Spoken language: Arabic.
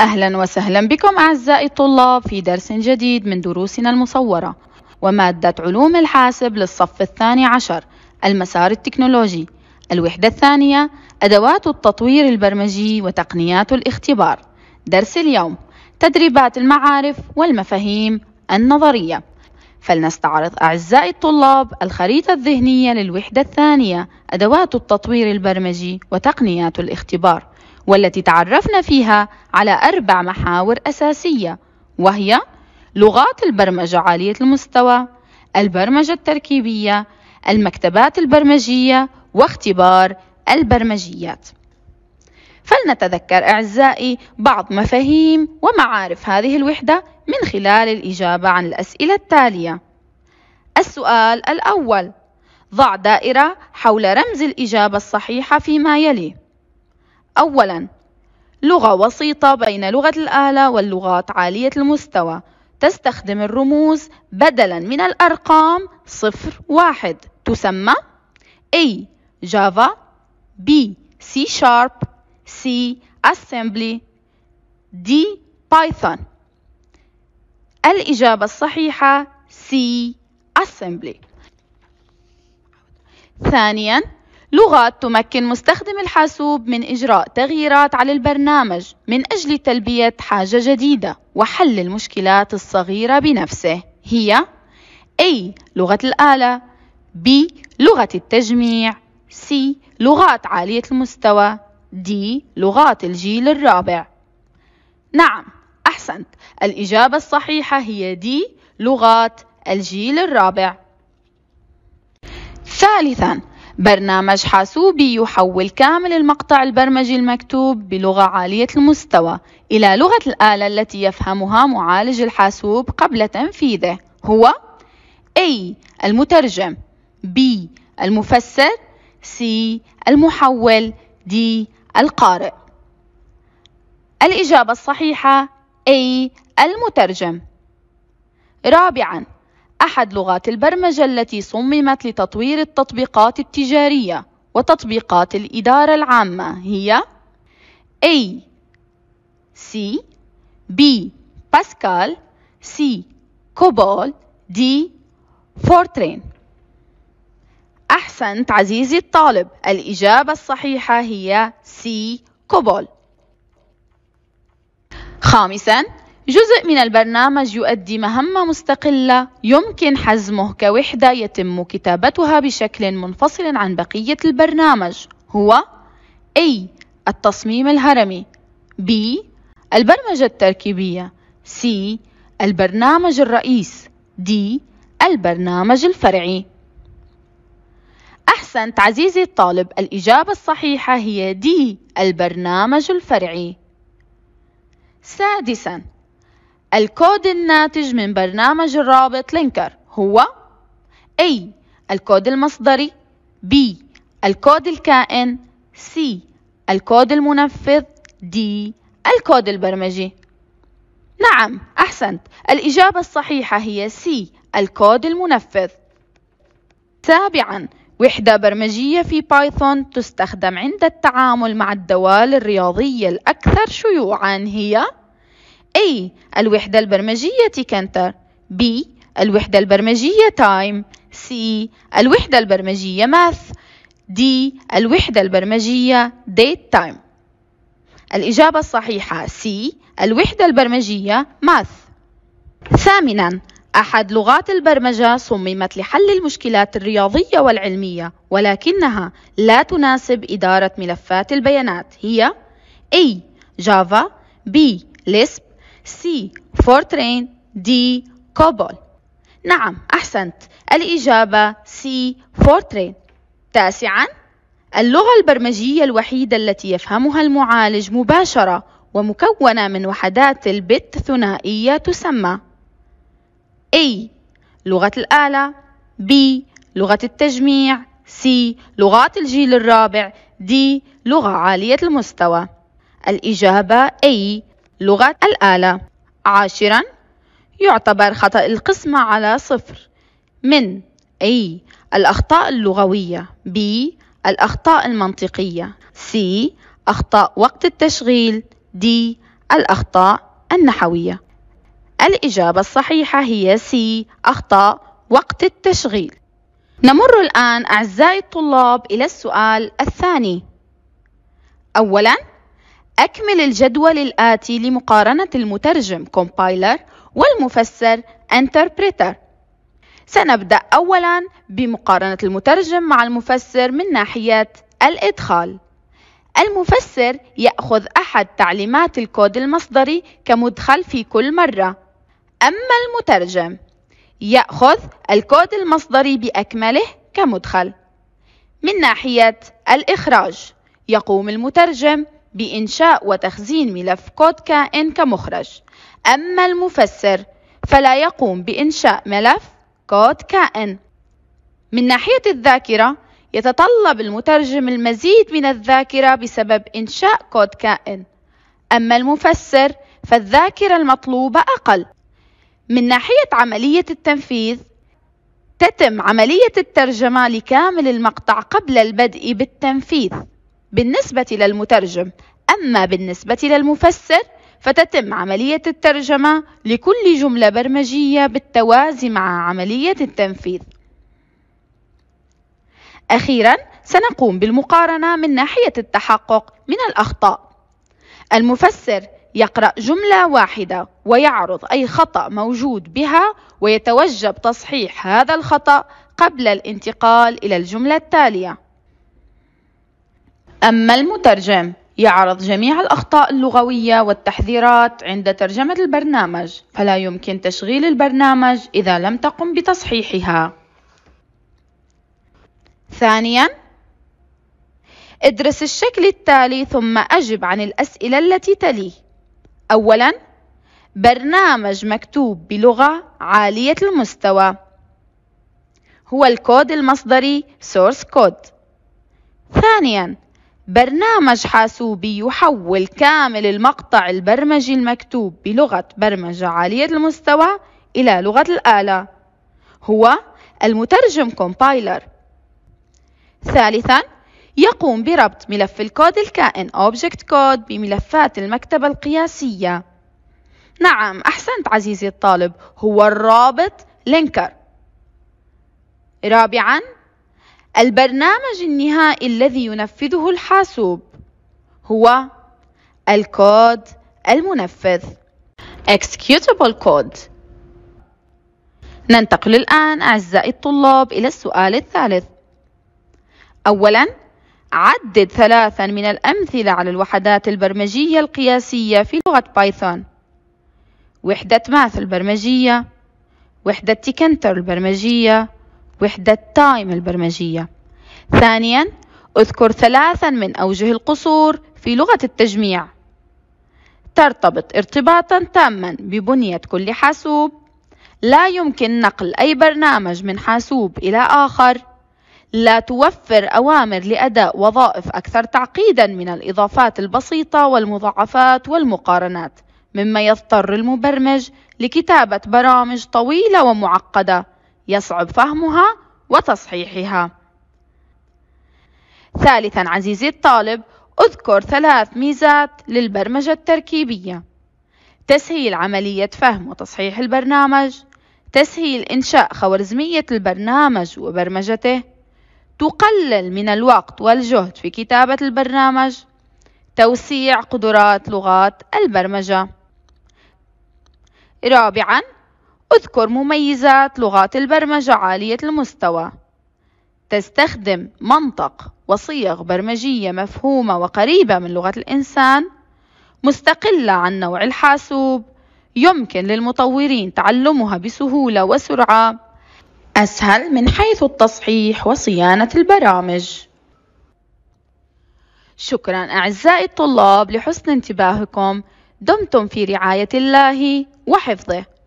أهلا وسهلا بكم أعزائي الطلاب في درس جديد من دروسنا المصورة ومادة علوم الحاسب للصف الثاني عشر المسار التكنولوجي الوحدة الثانية أدوات التطوير البرمجي وتقنيات الاختبار درس اليوم تدريبات المعارف والمفاهيم النظرية فلنستعرض أعزائي الطلاب الخريطة الذهنية للوحدة الثانية أدوات التطوير البرمجي وتقنيات الاختبار والتي تعرفنا فيها على أربع محاور أساسية وهي لغات البرمجة عالية المستوى، البرمجة التركيبية، المكتبات البرمجية، واختبار البرمجيات. فلنتذكر أعزائي بعض مفاهيم ومعارف هذه الوحدة من خلال الإجابة عن الأسئلة التالية. السؤال الأول: ضع دائرة حول رمز الإجابة الصحيحة فيما يلي. أولاً لغة وسيطة بين لغة الآلة واللغات عالية المستوى تستخدم الرموز بدلاً من الأرقام صفر واحد تسمى A جافا B C Sharp C Assembly D Python الإجابة الصحيحة C Assembly ثانياً لغات تمكن مستخدم الحاسوب من إجراء تغييرات على البرنامج من أجل تلبية حاجة جديدة وحل المشكلات الصغيرة بنفسه هي A لغة الآلة B لغة التجميع C لغات عالية المستوى D لغات الجيل الرابع نعم أحسنت الإجابة الصحيحة هي D لغات الجيل الرابع ثالثاً برنامج حاسوبي يحول كامل المقطع البرمجي المكتوب بلغة عالية المستوى إلى لغة الآلة التي يفهمها معالج الحاسوب قبل تنفيذه هو A المترجم B المفسر C المحول D القارئ الإجابة الصحيحة A المترجم رابعاً أحد لغات البرمجة التي صممت لتطوير التطبيقات التجارية وتطبيقات الإدارة العامة هي A C B باسكال C كوبول D فورترين أحسنت عزيزي الطالب الإجابة الصحيحة هي C كوبول خامساً جزء من البرنامج يؤدي مهمة مستقلة يمكن حزمه كوحدة يتم كتابتها بشكل منفصل عن بقية البرنامج هو A التصميم الهرمي B البرمجة التركيبية C البرنامج الرئيس D البرنامج الفرعي أحسنت عزيزي الطالب الإجابة الصحيحة هي D البرنامج الفرعي سادساً الكود الناتج من برنامج الرابط لينكر هو A الكود المصدري B الكود الكائن C الكود المنفذ D الكود البرمجي نعم أحسنت الإجابة الصحيحة هي C الكود المنفذ سابعاً وحدة برمجية في بايثون تستخدم عند التعامل مع الدوال الرياضية الأكثر شيوعاً هي A الوحدة البرمجية كنتر B الوحدة البرمجية تايم C الوحدة البرمجية ماث D الوحدة البرمجية date time الإجابة الصحيحة C الوحدة البرمجية ماث ثامناً أحد لغات البرمجة صممت لحل المشكلات الرياضية والعلمية ولكنها لا تناسب إدارة ملفات البيانات هي A جافا B لسب سي فورترين دي كوبول نعم أحسنت الإجابة سي فورترين تاسعا اللغة البرمجية الوحيدة التي يفهمها المعالج مباشرة ومكونة من وحدات البت ثنائية تسمى A لغة الآلة B لغة التجميع C لغات الجيل الرابع D لغة عالية المستوى الإجابة A لغة الآلة عاشرا يعتبر خطأ القسمة على صفر من أي الأخطاء اللغوية ب الأخطاء المنطقية C أخطاء وقت التشغيل D الأخطاء النحوية الإجابة الصحيحة هي C أخطاء وقت التشغيل نمر الآن أعزائي الطلاب إلى السؤال الثاني أولاً أكمل الجدول الآتي لمقارنة المترجم compiler والمفسر interpreter سنبدأ أولاً بمقارنة المترجم مع المفسر من ناحية الإدخال المفسر يأخذ أحد تعليمات الكود المصدري كمدخل في كل مرة أما المترجم يأخذ الكود المصدري بأكمله كمدخل من ناحية الإخراج يقوم المترجم بإنشاء وتخزين ملف كود كائن كمخرج أما المفسر فلا يقوم بإنشاء ملف كود كائن من ناحية الذاكرة يتطلب المترجم المزيد من الذاكرة بسبب إنشاء كود كائن أما المفسر فالذاكرة المطلوبة أقل من ناحية عملية التنفيذ تتم عملية الترجمة لكامل المقطع قبل البدء بالتنفيذ بالنسبة للمترجم أما بالنسبة للمفسر فتتم عملية الترجمة لكل جملة برمجية بالتوازي مع عملية التنفيذ أخيرا سنقوم بالمقارنة من ناحية التحقق من الأخطاء المفسر يقرأ جملة واحدة ويعرض أي خطأ موجود بها ويتوجب تصحيح هذا الخطأ قبل الانتقال إلى الجملة التالية أما المترجم يعرض جميع الأخطاء اللغوية والتحذيرات عند ترجمة البرنامج فلا يمكن تشغيل البرنامج إذا لم تقم بتصحيحها ثانياً ادرس الشكل التالي ثم أجب عن الأسئلة التي تليه أولاً برنامج مكتوب بلغة عالية المستوى هو الكود المصدري source code ثانياً برنامج حاسوبي يحول كامل المقطع البرمجي المكتوب بلغة برمجة عالية المستوى إلى لغة الآلة هو المترجم كومبايلر ثالثاً يقوم بربط ملف الكود الكائن Object Code بملفات المكتبة القياسية نعم أحسنت عزيزي الطالب هو الرابط لينكر رابعاً البرنامج النهائي الذي ينفذه الحاسوب هو الكود المنفذ executable code ننتقل الآن أعزائي الطلاب إلى السؤال الثالث أولا عدد ثلاثا من الأمثلة على الوحدات البرمجية القياسية في لغة بايثون وحدة ماث البرمجية وحدة تكنتر البرمجية وحدة تايم البرمجية ثانيا اذكر ثلاثا من أوجه القصور في لغة التجميع ترتبط ارتباطا تاما ببنية كل حاسوب لا يمكن نقل أي برنامج من حاسوب إلى آخر لا توفر أوامر لأداء وظائف أكثر تعقيدا من الإضافات البسيطة والمضاعفات والمقارنات مما يضطر المبرمج لكتابة برامج طويلة ومعقدة يصعب فهمها وتصحيحها ثالثا عزيزي الطالب اذكر ثلاث ميزات للبرمجة التركيبية تسهيل عملية فهم وتصحيح البرنامج تسهيل إنشاء خوارزمية البرنامج وبرمجته تقلل من الوقت والجهد في كتابة البرنامج توسيع قدرات لغات البرمجة رابعاً اذكر مميزات لغات البرمجة عالية المستوى تستخدم منطق وصيغ برمجية مفهومة وقريبة من لغة الإنسان مستقلة عن نوع الحاسوب يمكن للمطورين تعلمها بسهولة وسرعة أسهل من حيث التصحيح وصيانة البرامج شكرا أعزائي الطلاب لحسن انتباهكم دمتم في رعاية الله وحفظه